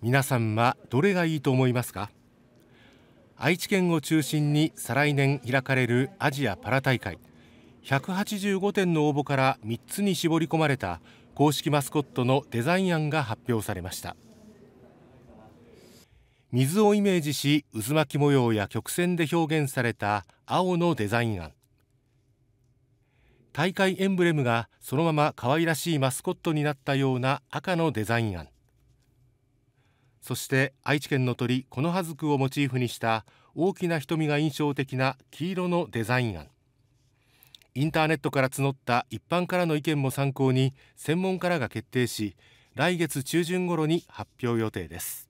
皆さんはどれがいいと思いますか愛知県を中心に再来年開かれるアジアパラ大会185点の応募から3つに絞り込まれた公式マスコットのデザイン案が発表されました水をイメージし渦巻き模様や曲線で表現された青のデザイン案大会エンブレムがそのまま可愛らしいマスコットになったような赤のデザイン案そして愛知県の鳥この葉ずくをモチーフにした大きな瞳が印象的な黄色のデザイン案インターネットから募った一般からの意見も参考に専門家らが決定し来月中旬頃に発表予定です